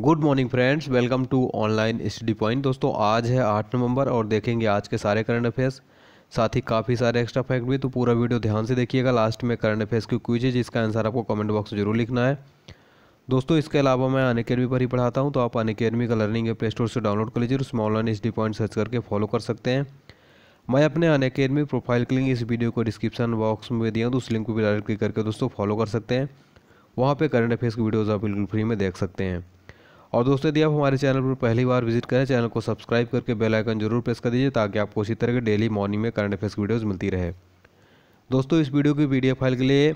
good morning friends welcome to online study point दोस्तों आज है आठ नवंबर और देखेंगे आज के सारे करंट अफेयर्स साथ ही काफ़ी सारे एक्स्ट्रा फैक्ट भी तो पूरा वीडियो ध्यान से देखिएगा लास्ट में करंट अफेयर्स की क्विज है जिसका आंसर आपको कमेंट बॉक्स में जरूर लिखना है दोस्तों इसके अलावा मैं अन अकेडमी पर ही पढ़ाता हूँ तो आप अन अकेडमी का लर्निंग प्ले स्टोर से डाउनलोड कर लीजिए उसमें ऑनलाइन स्टडी पॉइंट सर्च करके फॉलो कर सकते हैं मैं अपने अन अकेडमी प्रोफाइल की लिंक इस वीडियो को डिस्क्रिप्शन बॉक्स में दिया तो उस लिंक को भी डायरेक्ट क्लिक करके दोस्तों फॉलो कर सकते हैं वहाँ पर करंट अफेयर्स की वीडियोज़ आप बिल्कुल फ्री में देख सकते हैं और दोस्तों यदि आप हमारे चैनल पर पहली बार विजिट करें चैनल को सब्सक्राइब करके बेल आइकन जरूर प्रेस कर दीजिए ताकि आपको इसी तरह के डेली मॉर्निंग में करंट अफेयर्स वीडियोज़ मिलती रहे दोस्तों इस वीडियो की पीडीएफ फाइल के लिए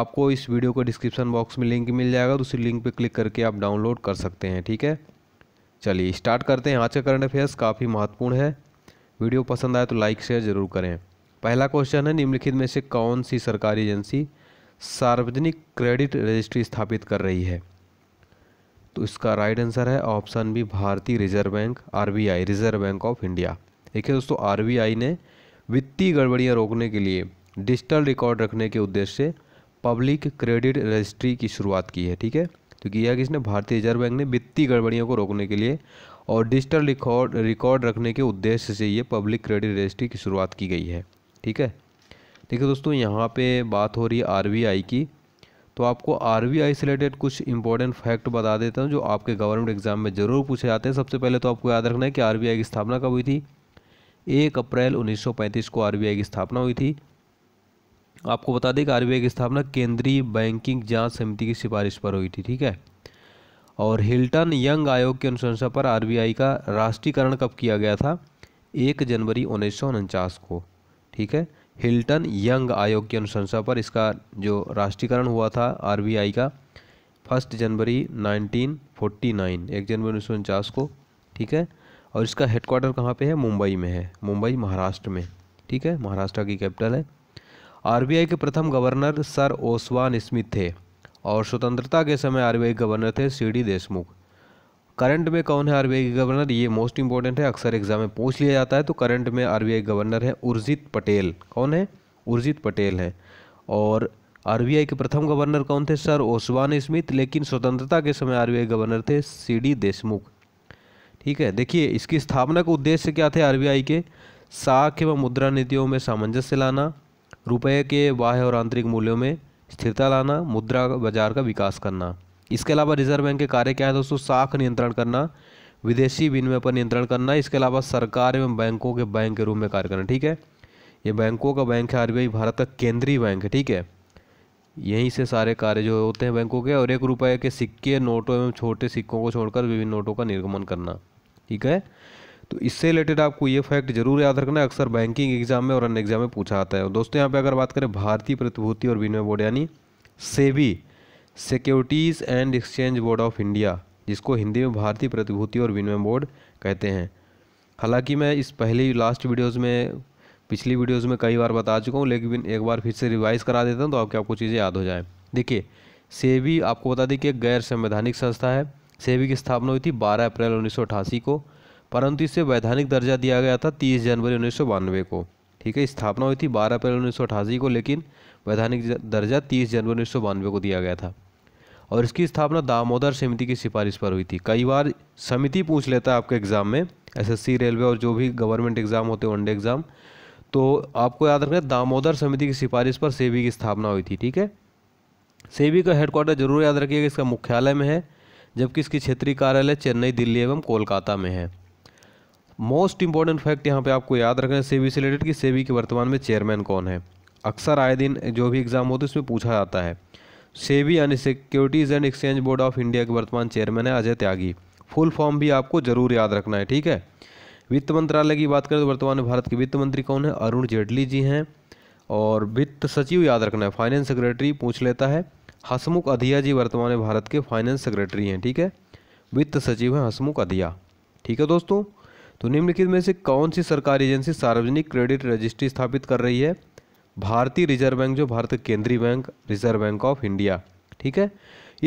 आपको इस वीडियो को डिस्क्रिप्शन बॉक्स में लिंक मिल जाएगा तो उसी लिंक पर क्लिक करके आप डाउनलोड कर सकते हैं ठीक है चलिए स्टार्ट करते हैं आज का करंट अफेयर्स काफ़ी महत्वपूर्ण है वीडियो पसंद आए तो लाइक शेयर जरूर करें पहला क्वेश्चन है निम्नलिखित में से कौन सी सरकारी एजेंसी सार्वजनिक क्रेडिट रजिस्ट्री स्थापित कर रही है तो इसका राइट आंसर है ऑप्शन बी भारतीय reserve bank R reserve bank of India देखिए दोस्तों आर ने वित्तीय गड़बड़ियाँ रोकने के लिए डिजिटल रिकॉर्ड रखने के उद्देश्य से पब्लिक क्रेडिट रजिस्ट्री की शुरुआत की है ठीक है तो किया किसने भारतीय रिजर्व बैंक ने वित्तीय गड़बड़ियों को रोकने के लिए और डिजिटल रिकॉर्ड रिकॉर्ड रखने के उद्देश्य से ये पब्लिक क्रेडिट रजिस्ट्री की शुरुआत की गई है ठीक है देखिए दोस्तों यहाँ पे बात हो रही है आर की तो आपको आर से रिलेटेड कुछ इंपॉर्टेंट फैक्ट बता देता हूँ जो आपके गवर्नमेंट एग्जाम में ज़रूर पूछे जाते हैं सबसे पहले तो आपको याद रखना है कि आर की स्थापना कब हुई थी एक अप्रैल 1935 को आर की स्थापना हुई थी आपको बता दें कि आर की स्थापना केंद्रीय बैंकिंग जांच समिति की सिफारिश पर हुई थी ठीक है और हिल्टन यंग आयोग की अनुशंसा पर आर का राष्ट्रीयकरण कब किया गया था एक जनवरी उन्नीस को ठीक है हिल्टन यंग आयोग की अनुशंसा पर इसका जो राष्ट्रीयकरण हुआ था आरबीआई का फर्स्ट जनवरी 1949 एक जनवरी उन्नीस को ठीक है और इसका हेडक्वार्टर कहाँ पे है मुंबई में है मुंबई महाराष्ट्र में ठीक है महाराष्ट्र की कैपिटल है आरबीआई के प्रथम गवर्नर सर ओसवान स्मिथ थे और स्वतंत्रता के समय आर गवर्नर थे सी डी देशमुख करंट में कौन है आरबीआई के गवर्नर ये मोस्ट इंपॉर्टेंट है अक्सर एग्जाम में पूछ लिया जाता है तो करंट में आरबीआई गवर्नर है उर्जित पटेल कौन है उर्जित पटेल है और आरबीआई के प्रथम गवर्नर कौन थे सर ओसवान स्मिथ लेकिन स्वतंत्रता के समय आरबीआई गवर्नर थे सी देशमुख ठीक है देखिए इसकी स्थापना का उद्देश्य क्या थे आरबीआई के साख एवं मुद्रा नीतियों में सामंजस्य लाना रुपये के बाह्य और आंतरिक मूल्यों में स्थिरता लाना मुद्रा बाजार का विकास करना इसके अलावा रिजर्व बैंक के कार्य क्या है दोस्तों साख नियंत्रण करना विदेशी विनिमय पर नियंत्रण करना इसके अलावा सरकार एवं बैंकों के बैंक के रूप में कार्य करना ठीक है ये बैंकों का बैंक है आरबीआई भारत का केंद्रीय बैंक है ठीक है यहीं से सारे कार्य जो होते हैं बैंकों के और एक रुपये के सिक्के नोटों एवं छोटे सिक्कों को छोड़कर विभिन्न नोटों का निर्गमन करना ठीक है तो इससे रिलेटेड आपको ये फैक्ट जरूर याद रखना अक्सर बैंकिंग एग्जाम में और अन्य एग्जाम में पूछा आता है दोस्तों यहाँ पे अगर बात करें भारतीय प्रतिभूति और विनिमय बोर्ड यानी SEBI securities and exchange board of India जिसको हिंदी में भारतीय प्रतिभूति और विनिमय बोर्ड कहते हैं हालांकि मैं इस पहली लास्ट वीडियोस में पिछली वीडियोस में कई बार बता चुका हूँ लेकिन एक बार फिर से रिवाइज़ करा देता हूँ तो आपके आपको चीज़ें याद हो जाएँ देखिए सेबी आपको बता दें कि एक गैर संवैधानिक संस्था है सेबी की स्थापना हुई थी बारह अप्रैल उन्नीस को परंतु इसे वैधानिक दर्जा दिया गया था तीस जनवरी उन्नीस को ठीक है स्थापना हुई थी बारह अप्रैल उन्नीस को लेकिन वैधानिक दर्जा 30 जनवरी उन्नीस को दिया गया था और इसकी स्थापना दामोदर समिति की सिफारिश पर हुई थी कई बार समिति पूछ लेता है आपके एग्ज़ाम में एसएससी रेलवे और जो भी गवर्नमेंट एग्ज़ाम होते हैं वनडे एग्ज़ाम तो आपको याद रखना दामोदर समिति की सिफारिश पर सेबी की स्थापना हुई थी ठीक है सेबी का हेडक्वार्टर जरूर याद रखिएगा इसका मुख्यालय में है जबकि इसकी क्षेत्रीय कार्यालय चेन्नई दिल्ली एवं कोलकाता में है मोस्ट इंपॉर्टेंट फैक्ट यहाँ पे आपको याद रखना है सेबी से रिलेटेड कि सेबी के वर्तमान में चेयरमैन कौन है अक्सर आए दिन जो भी एग्ज़ाम होते उसमें पूछा जाता है सेबी यानी securities and exchange board of India के वर्तमान चेयरमैन है अजय त्यागी फुल फॉर्म भी आपको ज़रूर याद रखना है ठीक है वित्त मंत्रालय की बात करें तो वर्तमान में भारत के वित्त मंत्री कौन है अरुण जेटली जी हैं और वित्त सचिव याद रखना है फाइनेंस सेक्रेटरी पूछ लेता है हसमुख अधिया जी वर्तमान में भारत के फाइनेंस सेक्रेटरी हैं ठीक है वित्त सचिव हैं हसमुख अधिया ठीक है दोस्तों तो निम्नलिखित में से कौन सी सरकारी एजेंसी सार्वजनिक क्रेडिट रजिस्ट्री स्थापित कर रही है भारतीय रिजर्व बैंक जो भारत केंद्रीय bank reserve bank of India ठीक है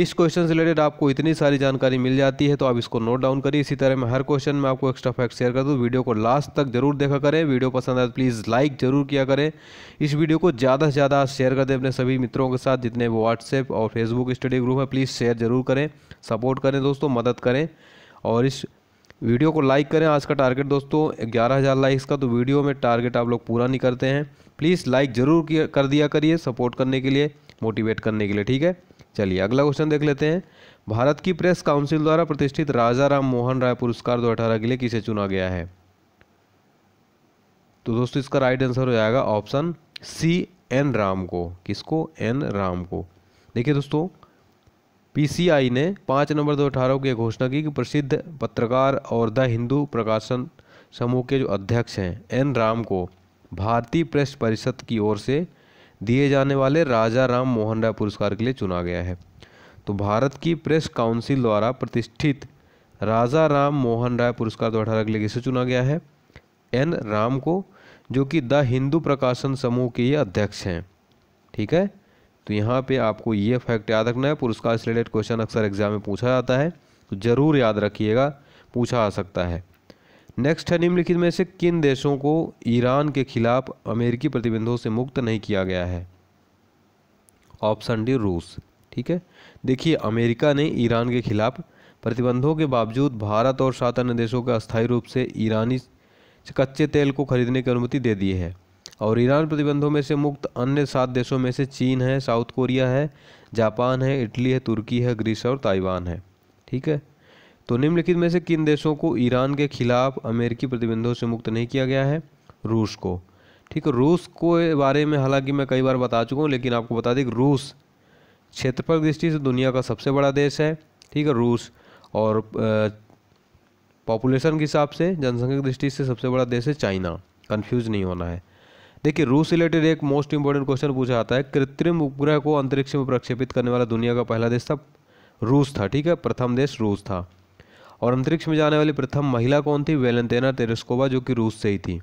इस क्वेश्चन से रिलेटेड आपको इतनी सारी जानकारी मिल जाती है तो आप इसको नोट डाउन करिए इसी तरह मैं हर क्वेश्चन में आपको एक्स्ट्रा फैक्ट शेयर कर दूँ वीडियो को लास्ट तक जरूर देखा करें वीडियो पसंद आए तो प्लीज़ लाइक जरूर किया करें इस वीडियो को ज़्यादा से ज़्यादा शेयर कर दें अपने सभी मित्रों के साथ जितने वो व्हाट्सएप और फेसबुक स्टडी ग्रुप है प्लीज़ शेयर जरूर करें सपोर्ट करें दोस्तों मदद करें और इस वीडियो को लाइक करें आज का टारगेट दोस्तों ग्यारह हज़ार लाइक्स का तो वीडियो में टारगेट आप लोग पूरा नहीं करते हैं प्लीज़ लाइक ज़रूर कर दिया करिए सपोर्ट करने के लिए मोटिवेट करने के लिए ठीक है चलिए अगला क्वेश्चन देख लेते हैं भारत की प्रेस काउंसिल द्वारा प्रतिष्ठित राजा राम मोहन राय पुरस्कार दो के लिए किसे चुना गया है तो दोस्तों इसका राइट आंसर हो जाएगा ऑप्शन सी एन राम को किसको एन राम को देखिए दोस्तों पीसीआई ने पाँच नवंबर दो को यह घोषणा की कि प्रसिद्ध पत्रकार और द हिंदू प्रकाशन समूह के जो अध्यक्ष हैं एन राम को भारतीय प्रेस परिषद की ओर से दिए जाने वाले राजा राम मोहन राय पुरस्कार के लिए चुना गया है तो भारत की प्रेस काउंसिल द्वारा प्रतिष्ठित राजा राम मोहन राय पुरस्कार दो अठारह के लिए किसे चुना गया है एन राम को जो कि द हिंदू प्रकाशन समूह के अध्यक्ष हैं ठीक है तो यहाँ पे आपको ये फैक्ट याद रखना है पुरस्कार से रिलेटेड क्वेश्चन अक्सर एग्जाम में पूछा जाता है तो ज़रूर याद रखिएगा पूछा आ सकता है नेक्स्ट है निम्नलिखित में से किन देशों को ईरान के खिलाफ अमेरिकी प्रतिबंधों से मुक्त नहीं किया गया है ऑप्शन डी रूस ठीक है देखिए अमेरिका ने ईरान के खिलाफ प्रतिबंधों के बावजूद भारत और सात अन्य देशों के अस्थायी रूप से ईरानी कच्चे तेल को खरीदने की अनुमति दे दी है और ईरान प्रतिबंधों में से मुक्त अन्य सात देशों में से चीन है साउथ कोरिया है जापान है इटली है तुर्की है ग्रीस और ताइवान है ठीक है तो निम्नलिखित में से किन देशों को ईरान के खिलाफ अमेरिकी प्रतिबंधों से मुक्त नहीं किया गया है रूस को ठीक है रूस को बारे में हालांकि मैं कई बार बता चुका हूँ लेकिन आपको बता दें कि रूस क्षेत्रफल दृष्टि से दुनिया का सबसे बड़ा देश है ठीक है रूस और पॉपुलेशन के हिसाब से जनसंख्या की दृष्टि से सबसे बड़ा देश है चाइना कन्फ्यूज नहीं होना है देखिए रूस रिलेटेड एक मोस्ट इंपॉर्टेंट क्वेश्चन पूछा जाता है कृत्रिम उपग्रह को अंतरिक्ष में प्रक्षेपित करने वाला दुनिया का पहला देश था रूस था ठीक है प्रथम देश रूस था और अंतरिक्ष में जाने वाली प्रथम महिला कौन थी वेलेंटेना तेरेस्कोवा जो कि रूस से ही थी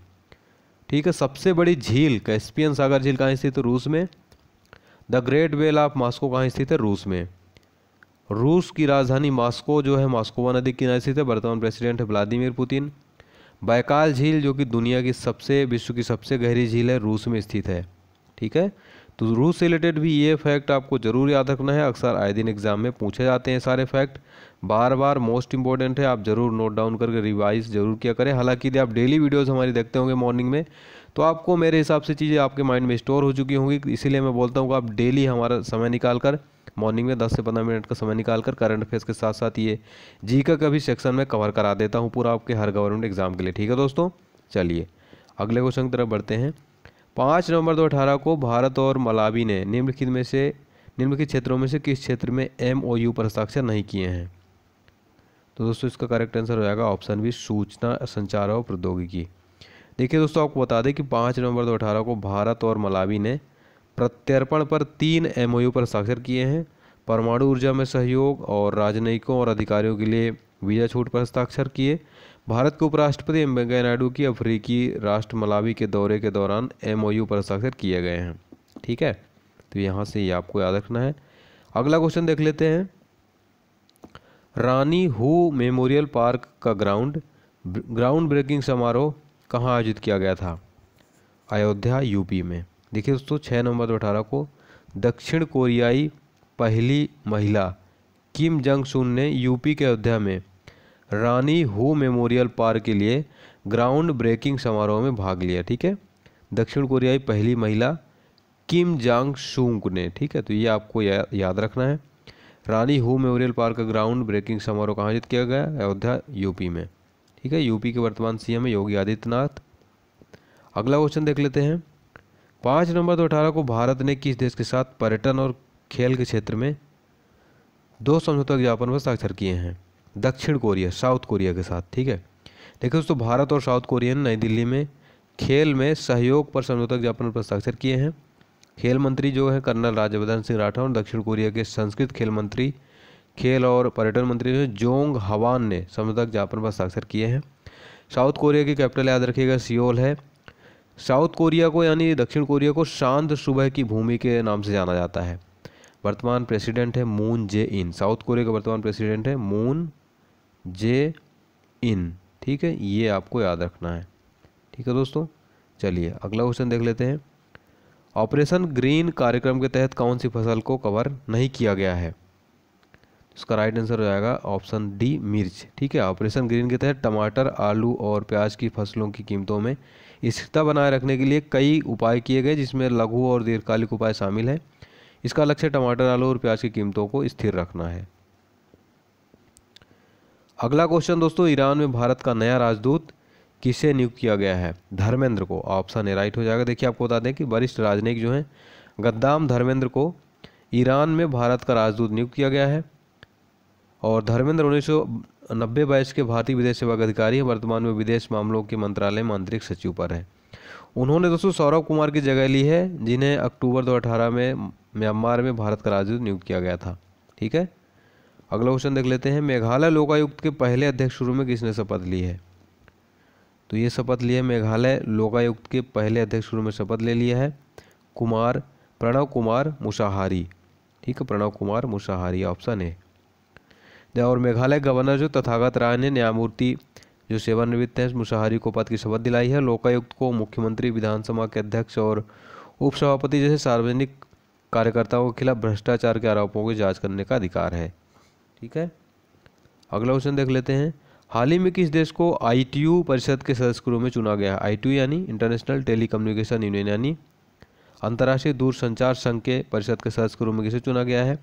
ठीक है सबसे बड़ी झील कैस्पियन सागर झील कहाँ स्थित है रूस में the great well of Moscow कहाँ स्थित है रूस में रूस की राजधानी मॉस्को जो है मॉस्कोवा नदी किनारे स्थित है वर्तमान प्रेसिडेंट है व्लादिमिर पुतिन बैकाल झील जो कि दुनिया की सबसे विश्व की सबसे गहरी झील है रूस में स्थित है ठीक है तो रूस से रिलेटेड भी ये फैक्ट आपको ज़रूर याद रखना है अक्सर आए दिन एग्जाम में पूछे जाते हैं सारे फैक्ट बार बार मोस्ट इंपॉर्टेंट है आप ज़रूर नोट डाउन करके रिवाइज जरूर किया करें हालांकि आप डेली वीडियोस हमारी देखते होंगे मॉर्निंग में तो आपको मेरे हिसाब से चीज़ें आपके माइंड में स्टोर हो चुकी होंगी इसीलिए मैं बोलता हूँ आप डेली हमारा समय निकाल कर मॉर्निंग में 10 से 15 मिनट का समय निकाल कर करंट अफेयर्स के साथ साथ ये जी का कभी सेक्शन में कवर करा देता हूँ पूरा आपके हर गवर्नमेंट एग्जाम के लिए ठीक है दोस्तों चलिए अगले क्वेश्चन की तरफ बढ़ते हैं पाँच नवंबर दो अठारह को भारत और मलावी ने निम्नलिखित में से निम्नलिखित क्षेत्रों में से किस क्षेत्र में एम ओ यू पर हस्ताक्षर नहीं किए हैं तो दोस्तों इसका करेक्ट आंसर हो जाएगा ऑप्शन बी सूचना संचार और प्रौद्योगिकी देखिए दोस्तों आपको बता दें कि पाँच नवंबर दो अठारह को भारत और मलावी ने प्रत्यर्पण पर तीन एम पर हस्ताक्षर किए हैं परमाणु ऊर्जा में सहयोग और राजनयिकों और अधिकारियों के लिए वीज़ा छूट पर हस्ताक्षर किए भारत के उपराष्ट्रपति एम वेंकैया नायडू की अफ्रीकी राष्ट्र मलावी के दौरे के दौरान एम पर हस्ताक्षर किए गए हैं ठीक है तो यहाँ से ये आपको याद रखना है अगला क्वेश्चन देख लेते हैं रानी हु मेमोरियल पार्क का ग्राउंड ग्राउंड ब्रेकिंग समारोह कहाँ आयोजित किया गया था अयोध्या यूपी में देखिए दोस्तों छः नवंबर अठारह को दक्षिण कोरियाई पहली महिला किम जंग सुन ने यूपी के अयोध्या में रानी हु मेमोरियल पार्क के लिए ग्राउंड ब्रेकिंग समारोह में भाग लिया ठीक है दक्षिण कोरियाई पहली महिला किम जांग सूंग ने ठीक है तो ये आपको या, याद रखना है रानी हु मेमोरियल पार्क का ग्राउंड ब्रेकिंग समारोह कहाँ आयोजित किया गया अयोध्या यूपी में ठीक है यूपी के वर्तमान सीएम है योगी आदित्यनाथ अगला क्वेश्चन देख लेते हैं पाँच नवंबर दो अठारह को भारत ने किस देश के साथ पर्यटन और खेल के क्षेत्र में दो समझौता ज्ञापन पर किए हैं दक्षिण कोरिया साउथ कोरिया के साथ ठीक है देखिए दोस्तों भारत और साउथ कोरिया ने नई दिल्ली में खेल में सहयोग पर समझौता ज्ञापन पर हस्ताक्षर किए हैं खेल मंत्री जो है कर्नल राज्यवर्धन सिंह राठौर दक्षिण कोरिया के संस्कृत खेल मंत्री खेल और पर्यटन मंत्री जो जोंग हवान ने समझौता ज्ञापन पर हस्ताक्षर किए हैं साउथ कोरिया की कैपिटल याद रखिएगा सियोल है साउथ कोरिया को यानी दक्षिण कोरिया को शांत सुबह की भूमि के नाम से जाना जाता है वर्तमान प्रेसिडेंट है Moon Jae in South Korea का वर्तमान प्रेसिडेंट है मून जे इन ठीक है ये आपको याद रखना है ठीक है दोस्तों चलिए अगला क्वेश्चन देख लेते हैं ऑपरेशन ग्रीन कार्यक्रम के तहत कौन सी फसल को कवर नहीं किया गया है इसका राइट आंसर हो जाएगा ऑप्शन डी मिर्च ठीक है ऑपरेशन ग्रीन के तहत टमाटर आलू और प्याज की फसलों की कीमतों में स्थिरता बनाए रखने के लिए कई उपाय किए गए जिसमें लघु और दीर्घकालिक उपाय शामिल हैं इसका लक्ष्य टमाटर आलू और प्याज की कीमतों को स्थिर रखना है अगला क्वेश्चन दोस्तों ईरान में भारत का नया राजदूत किसे नियुक्त किया गया है धर्मेंद्र को ऑप्शन ए राइट हो जाएगा देखिए आपको बता दें कि वरिष्ठ राजनयिक जो हैं गद्दाम धर्मेंद्र को ईरान में भारत का राजदूत नियुक्त किया गया है और धर्मेंद्र उन्नीस सौ नब्बे बाईस के भारतीय विदेश सेवा के अधिकारी वर्तमान में विदेश मामलों के मंत्रालय में आंतरिक सचिव पर हैं उन्होंने दोस्तों सौरभ कुमार की जगह ली है जिन्हें अक्टूबर 2018 में म्यांमार में भारत का राजदूत नियुक्त किया गया था ठीक है अगला क्वेश्चन देख लेते हैं मेघालय लोकायुक्त के पहले अध्यक्ष शुरू में किसने शपथ ली है तो ये शपथ लिया मेघालय लोकायुक्त के पहले अध्यक्ष शुरू में शपथ ले लिया है कुमार प्रणव कुमार मुसाहारी ठीक है प्रणव कुमार मुसाहारी ऑप्शन है और मेघालय गवर्नर जो तथागत राय ने न्यायमूर्ति जो सेवानिवृत्त हैं मुशाहरी को पद की शपथ दिलाई है लोकायुक्त को मुख्यमंत्री विधानसभा के अध्यक्ष और उपसभापति जैसे सार्वजनिक कार्यकर्ताओं के खिलाफ भ्रष्टाचार के आरोपों की जांच करने का अधिकार है ठीक है अगला क्वेश्चन देख लेते हैं हाल ही में किस देश को आई परिषद के सदस्य के रूप में चुना गया है आई यानी इंटरनेशनल टेली कम्युनिकेशन यूनियन यानी अंतर्राष्ट्रीय दूरसंचार संघ के परिषद के सदस्य के रूप में किसे चुना गया है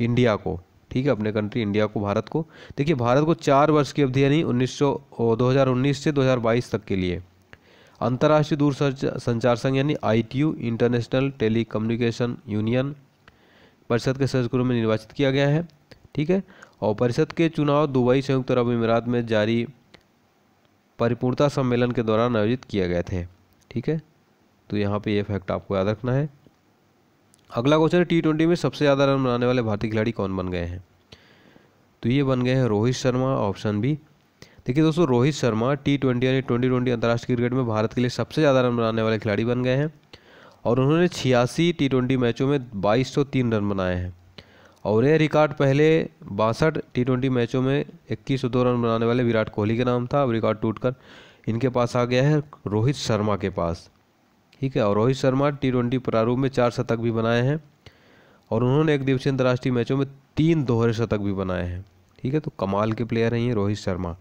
इंडिया को ठीक है अपने कंट्री इंडिया को भारत को देखिए भारत को चार वर्ष की अवधि यानी उन्नीस सौ से 2022 तक के लिए अंतर्राष्ट्रीय दूर संचार संघ यानी आई इंटरनेशनल टेलीकम्युनिकेशन यूनियन परिषद के सदस्य में निर्वाचित किया गया है ठीक है और परिषद के चुनाव दुबई संयुक्त अरब अमीरात में जारी परिपूर्णता सम्मेलन के दौरान आयोजित किए गए थे ठीक है तो यहाँ पे ये फैक्ट आपको याद रखना है अगला क्वेश्चन है टी ट्वेंटी में सबसे ज़्यादा रन बनाने वाले भारतीय खिलाड़ी कौन बन गए हैं तो ये बन गए हैं रोहित शर्मा ऑप्शन बी देखिए दोस्तों रोहित शर्मा टी ट्वेंटी यानी ट्वेंटी ट्वेंटी अंतर्राष्ट्रीय क्रिकेट में भारत के लिए सबसे ज़्यादा रन बनाने वाले खिलाड़ी बन गए हैं और उन्होंने छियासी टी ट्वेंटी मैचों में बाईस सौ तीन रन बनाए हैं और यह रिकॉर्ड पहले बासठ टी ट्वेंटी मैचों में इक्कीस सौ दो रन बनाने वाले विराट कोहली के नाम था अब रिकॉर्ड टूट इनके पास आ गया है रोहित शर्मा के पास ठीक है और रोहित शर्मा टी ट्वेंटी प्रारूप में चार शतक भी बनाए हैं और उन्होंने एक दिवसीय अंतर्राष्ट्रीय मैचों में तीन दोहरे शतक भी बनाए हैं ठीक है तो कमाल के प्लेयर हैं ये रोहित शर्मा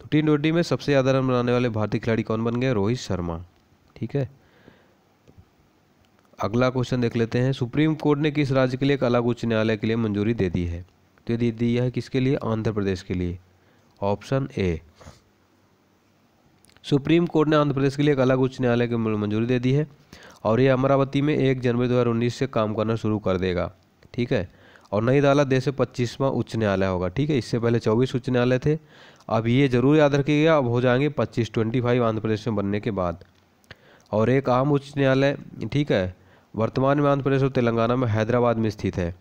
तो टी ट्वेंटी में सबसे ज़्यादा रन बनाने वाले भारतीय खिलाड़ी कौन बन गए रोहित शर्मा ठीक है अगला क्वेश्चन देख लेते हैं सुप्रीम कोर्ट ने किस राज्य के लिए एक अलग उच्च न्यायालय के लिए मंजूरी दे दी है तो दे दी है किसके लिए आंध्र प्रदेश के लिए ऑप्शन ए सुप्रीम कोर्ट ने आंध्र प्रदेश के लिए एक अलग उच्च न्यायालय की मंजूरी दे दी है और ये अमरावती में एक जनवरी उन्नीस से काम करना शुरू कर देगा ठीक है और नई अदालत देश में पच्चीसवां उच्च न्यायालय होगा ठीक है इससे पहले चौबीस उच्च न्यायालय थे अब ये जरूर याद रखिएगा अब हो जाएंगे पच्चीस ट्वेंटी फाइव आंध्र प्रदेश में बनने के बाद और एक आम उच्च न्यायालय ठीक है वर्तमान में आंध्र प्रदेश और तेलंगाना में हैदराबाद में स्थित है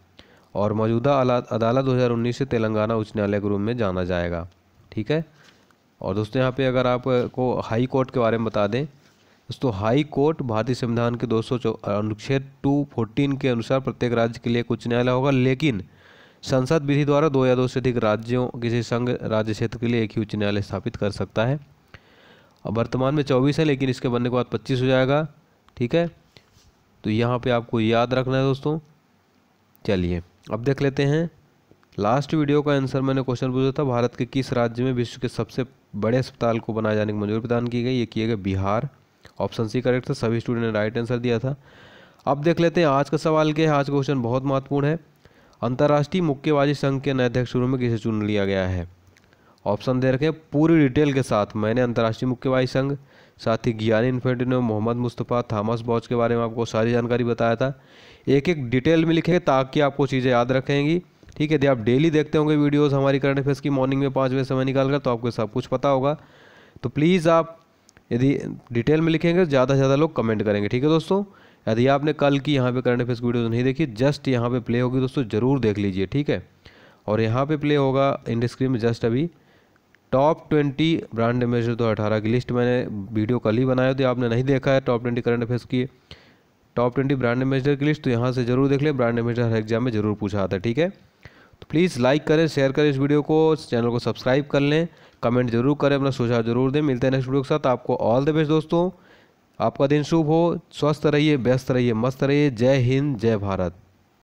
और मौजूदा अदालत उन्नीस से तेलंगाना उच्च न्यायालय के रूप में जाना जाएगा ठीक है और दोस्तों यहाँ पे अगर आपको हाई कोर्ट के बारे में बता दें दोस्तों हाई कोर्ट भारतीय संविधान के दो अनुच्छेद टू फोर्टीन के अनुसार प्रत्येक राज्य के लिए उच्च न्यायालय होगा लेकिन संसद विधि द्वारा दो या दो से अधिक राज्यों किसी संघ राज्य क्षेत्र के लिए एक ही उच्च न्यायालय स्थापित कर सकता है अब वर्तमान में चौबीस है लेकिन इसके बनने के बाद पच्चीस हो जाएगा ठीक है तो यहाँ पे आपको याद रखना है दोस्तों चलिए अब देख लेते हैं लास्ट वीडियो का आंसर मैंने क्वेश्चन पूछा था भारत के किस राज्य में विश्व के सबसे बड़े अस्पताल को बनाए जाने की मंजूरी प्रदान की गई ये किए गए बिहार ऑप्शन सी करेक्ट था सभी स्टूडेंट ने राइट आंसर दिया था अब देख लेते हैं आज का सवाल क्या है आज का क्वेश्चन बहुत महत्वपूर्ण है अंतर्राष्ट्रीय मुक्केबाजी संघ के नए अध्यक्ष में किसे चुन लिया गया है ऑप्शन दे रखे पूरी डिटेल के साथ मैंने अंतर्राष्ट्रीय मुक्केबाजी संघ साथ ही Gianni Infantino Mohammed Mustafa Thomas Bach के बारे में आपको सारी जानकारी बताया था एक एक डिटेल में लिखेंगे ताकि आपको चीज़ें याद रखेंगी ठीक है यदि आप डेली देखते होंगे वीडियोस हमारी करंट अफेयर्स की मॉर्निंग में पाँच बजे समय निकाल कर तो आपको सब कुछ पता होगा तो प्लीज़ आप यदि डिटेल में लिखेंगे ज़्यादा से ज़्यादा लोग कमेंट करेंगे ठीक है दोस्तों यदि आपने कल की यहाँ पे करंट अफेयर्स वीडियो नहीं देखी जस्ट यहाँ पे प्ले होगी दोस्तों ज़रूर देख लीजिए ठीक है और यहाँ पे प्ले होगा इन स्क्रीन में जस्ट अभी टॉप ट्वेंटी ब्रांड एम्बेसडर दो अठारह की लिस्ट मैंने वीडियो कल ही बनाया तो आपने नहीं देखा है टॉप ट्वेंटी करंट अफेयर्स की टॉप ट्वेंटी ब्रांड एम्बेसडर की लिस्ट तो यहाँ से ज़रूर देख लें ब्रांड एम्बेसडर हर एग्जाम में ज़रूर पूछा आता है ठीक है तो प्लीज़ लाइक करें शेयर करें इस वीडियो को चैनल को सब्सक्राइब कर लें कमेंट जरूर करें अपना सुझाव जरूर दें मिलते हैं नेक्स्ट वीडियो के साथ आपको ऑल द बेस्ट दोस्तों आपका दिन शुभ हो स्वस्थ रहिए व्यस्त रहिए मस्त रहिए जय हिंद जय भारत